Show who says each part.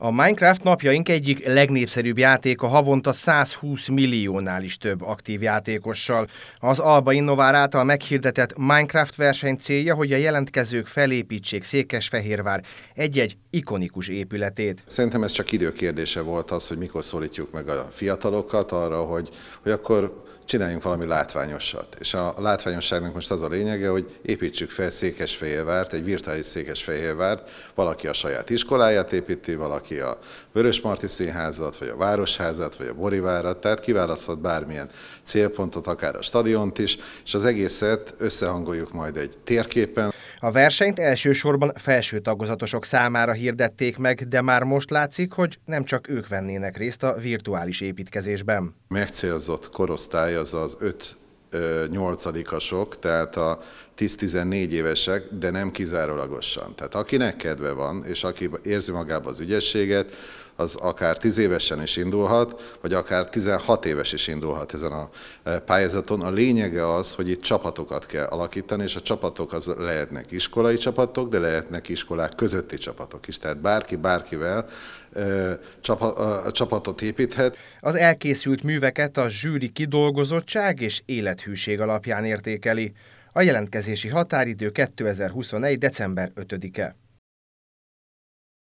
Speaker 1: A Minecraft napjaink egyik legnépszerűbb játéka havonta 120 milliónál is több aktív játékossal. Az Alba Innovár által meghirdetett Minecraft verseny célja, hogy a jelentkezők felépítsék Székesfehérvár egy-egy ikonikus épületét.
Speaker 2: Szerintem ez csak időkérdése volt az, hogy mikor szólítjuk meg a fiatalokat arra, hogy, hogy akkor csináljunk valami látványosat. És a látványosságnak most az a lényege, hogy építsük fel Székesfehérvárt, egy virtuális Székesfehérvárt, valaki a saját iskoláját építi, valaki valaki a Vörösmarty Színházat, vagy a Városházat, vagy a Borivárat, tehát kiválaszthat bármilyen célpontot, akár a stadiont is, és az egészet összehangoljuk majd egy térképen.
Speaker 1: A versenyt elsősorban felső tagozatosok számára hirdették meg, de már most látszik, hogy nem csak ők vennének részt a virtuális építkezésben.
Speaker 2: Megcélzott korosztály az az öt nyolcadikasok, tehát a 10-14 évesek, de nem kizárólagosan. Tehát akinek kedve van, és aki érzi magába az ügyességet, az akár 10 évesen is indulhat, vagy akár 16 éves is indulhat ezen a e, pályázaton. A lényege az, hogy itt csapatokat kell alakítani, és a csapatok az lehetnek iskolai csapatok, de lehetnek iskolák közötti csapatok is. Tehát bárki bárkivel
Speaker 1: e, csapatot építhet. Az elkészült műveket a zsűri kidolgozottság és élet hűség alapján értékeli. A jelentkezési határidő 2021. december 5-e.